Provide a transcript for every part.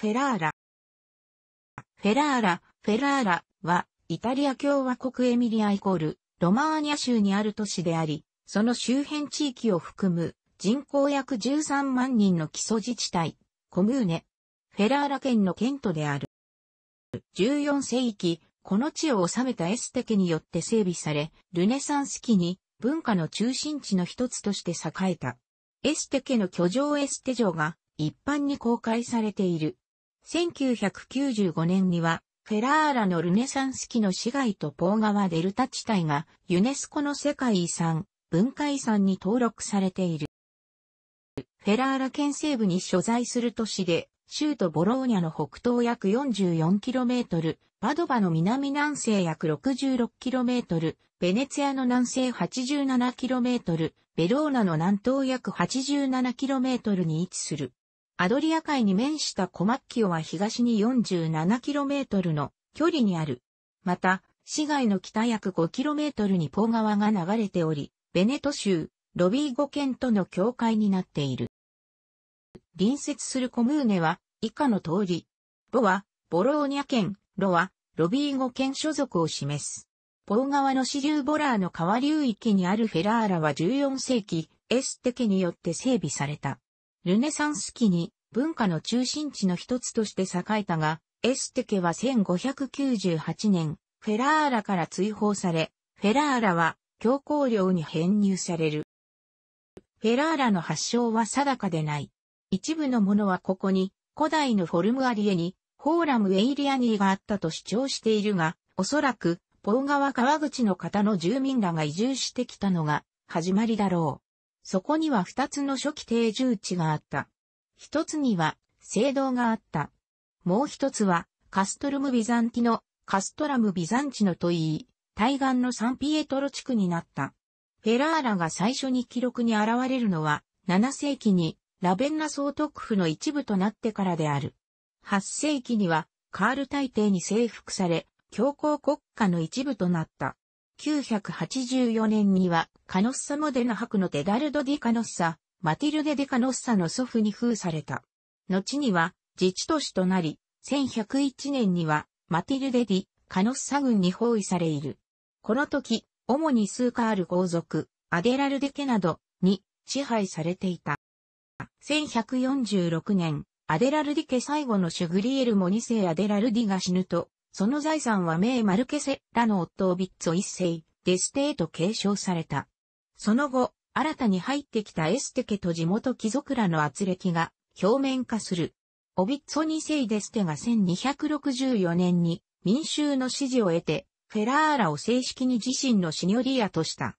フェラーラ。フェラーラ、フェラーラは、イタリア共和国エミリアイコール、ロマーニャ州にある都市であり、その周辺地域を含む、人口約13万人の基礎自治体、コムーネ、フェラーラ県の県都である。14世紀、この地を治めたエステ家によって整備され、ルネサンス期に文化の中心地の一つとして栄えた。エステ家の居城エステ城が一般に公開されている。1995年には、フェラーラのルネサンス期の市街とポー川デルタ地帯がユネスコの世界遺産、文化遺産に登録されている。フェラーラ県西部に所在する都市で、州都ボローニャの北東約 44km、パドバの南南西約 66km、ベネツィアの南西 87km、ベローナの南東約 87km に位置する。アドリア海に面したコマッキオは東に 47km の距離にある。また、市街の北約 5km にポー川が流れており、ベネト州、ロビーゴ県との境界になっている。隣接するコムーネは以下の通り。ロは、ボローニャ県、ロは、ロビーゴ県所属を示す。ポー川の支流ボラーの川流域にあるフェラーラは14世紀、エステ家によって整備された。ルネサンス期に文化の中心地の一つとして栄えたが、エステ家は1598年、フェラーラから追放され、フェラーラは教皇領に編入される。フェラーラの発祥は定かでない。一部のものはここに古代のフォルムアリエにフォーラムエイリアニーがあったと主張しているが、おそらくポー川川口の方の住民らが移住してきたのが始まりだろう。そこには二つの初期定住地があった。一つには、聖堂があった。もう一つは、カストルム・ビザンティの、カストラム・ビザンチノといい、対岸のサンピエトロ地区になった。フェラーラが最初に記録に現れるのは、7世紀に、ラベンナ総督府の一部となってからである。8世紀には、カール大帝に征服され、教皇国家の一部となった。1984年には、カノッサモデナ博のテダルド・ディ・カノッサ、マティルデ・デ・カノッサの祖父に封された。後には、自治都市となり、1101年には、マティルデ・ディ・カノッサ軍に包囲されいる。この時、主に数カール豪族、アデラルデ家などに支配されていた。1146年、アデラルデ家最後のシュグリエルモ2世アデラルディが死ぬと、その財産は名マルケセらの夫オビッツォ一世、デステへと継承された。その後、新たに入ってきたエステ家と地元貴族らの圧力が表面化する。オビッツォ二世デステが1264年に民衆の支持を得て、フェラーラを正式に自身のシニョリアとした。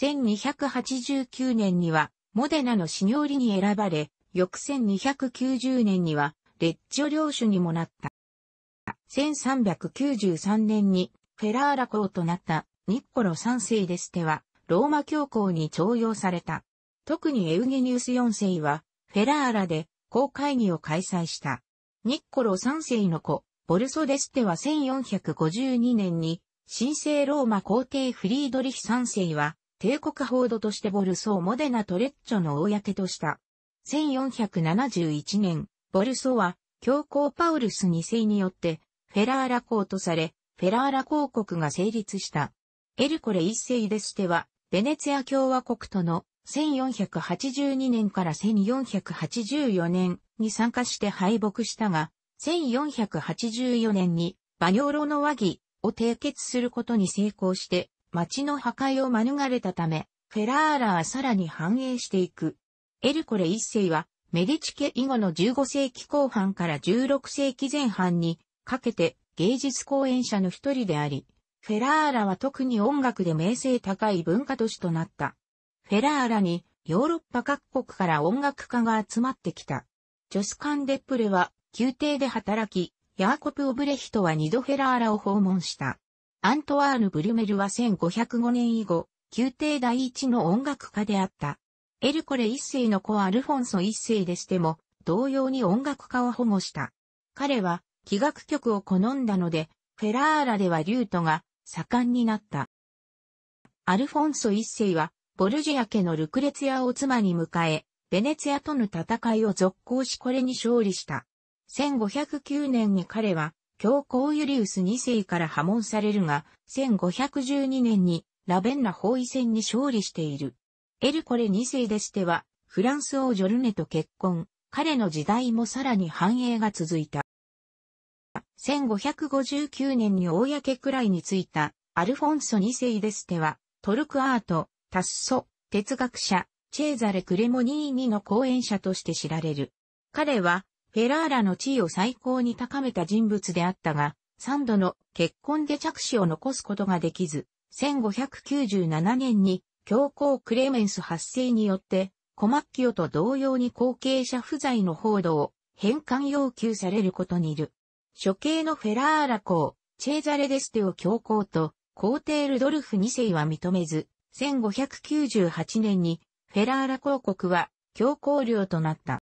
1289年には、モデナのシニョーリに選ばれ、翌1290年には、レッジョ領主にもなった。1393年にフェラーラ公となったニッコロ三世デステはローマ教皇に徴用された。特にエウゲニウス四世はフェラーラで公会議を開催した。ニッコロ三世の子、ボルソデステは1452年に神聖ローマ皇帝フリードリヒ三世は帝国報道としてボルソー・モデナ・トレッチョの公とした。1471年、ボルソは教皇パウルス2世によってフェラーラ公とされ、フェラーラ公国が成立した。エルコレ一世デステは、ベネツィア共和国との1482年から1484年に参加して敗北したが、1484年にバニョーロの和議を締結することに成功して、町の破壊を免れたため、フェラーラはさらに繁栄していく。エルコレ一世は、メディチ家以後の15世紀後半から16世紀前半にかけて芸術講演者の一人であり、フェラーラは特に音楽で名声高い文化都市となった。フェラーラにヨーロッパ各国から音楽家が集まってきた。ジョスカン・デップレは宮廷で働き、ヤーコプ・オブレヒトは二度フェラーラを訪問した。アントワーヌ・ブリュメルは1505年以後、宮廷第一の音楽家であった。エルコレ一世の子アルフォンソ一世でしても、同様に音楽家を保護した。彼は、器楽曲を好んだので、フェラーラではリュートが盛んになった。アルフォンソ一世は、ボルジア家のルクレツヤを妻に迎え、ベネツヤとの戦いを続行しこれに勝利した。1509年に彼は、教皇ユリウス二世から破門されるが、1512年にラベンナ包囲戦に勝利している。エルコレ二世でしては、フランス王ジョルネと結婚、彼の時代もさらに繁栄が続いた。1559年に公いについたアルフォンソ2世デステは、トルクアート、タッソ、哲学者、チェーザレ・クレモニーニの講演者として知られる。彼は、フェラーラの地位を最高に高めた人物であったが、三度の結婚で着手を残すことができず、1597年に教皇クレメンス発生によって、コマッキオと同様に後継者不在の報道を返還要求されることにいる。処刑のフェラーラ公、チェーザレデステを教皇と、皇帝ルドルフ2世は認めず、1598年にフェラーラ公国は教皇領となった。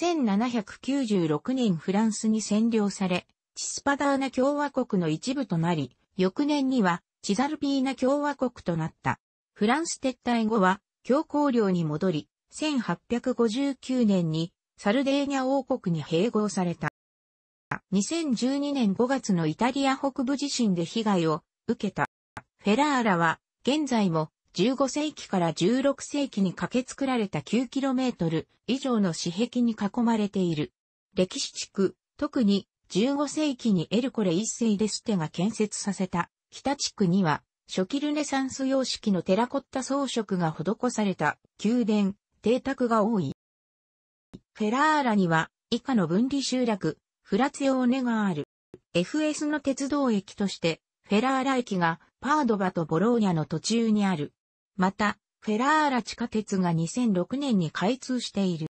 1796年フランスに占領され、チスパダーナ共和国の一部となり、翌年にはチザルピーナ共和国となった。フランス撤退後は教皇領に戻り、1859年にサルデーニャ王国に併合された。2012年5月のイタリア北部地震で被害を受けた。フェラーラは現在も15世紀から16世紀に駆け作られた 9km 以上の紙壁に囲まれている。歴史地区、特に15世紀にエルコレ一世デステが建設させた北地区には初期ルネサンス様式のテラコッタ装飾が施された宮殿、邸宅が多い。フェラーラには以下の分離集落、フラツィオーネがある。FS の鉄道駅として、フェラーラ駅がパードバとボローニャの途中にある。また、フェラーラ地下鉄が2006年に開通している。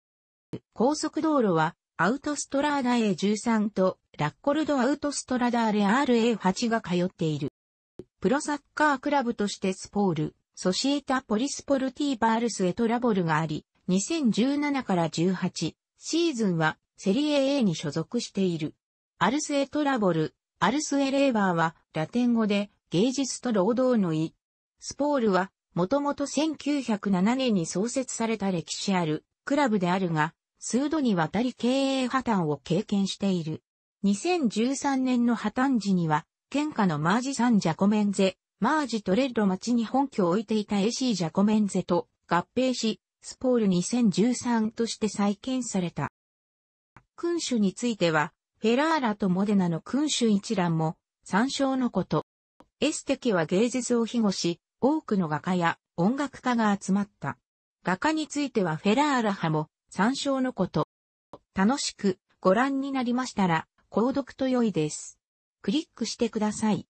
高速道路は、アウトストラーダ A13 とラッコルドアウトストラダーレ RA8 が通っている。プロサッカークラブとしてスポール、ソシエタポリスポルティーバールスエトラボルがあり、2017から18シーズンはセリエ A に所属している。アルスエトラボル、アルスエレーバーはラテン語で芸術と労働の意。スポールはもともと1907年に創設された歴史あるクラブであるが、数度にわたり経営破綻を経験している。2013年の破綻時には、県下のマージ・サン・ジャコメンゼ、マージ・トレッド町に本拠を置いていた AC ジャコメンゼと合併し、スポール2013として再建された。君主については、フェラーラとモデナの君主一覧も参照のこと。エステキは芸術を庇護し、多くの画家や音楽家が集まった。画家についてはフェラーラ派も参照のこと。楽しくご覧になりましたら、購読と良いです。クリックしてください。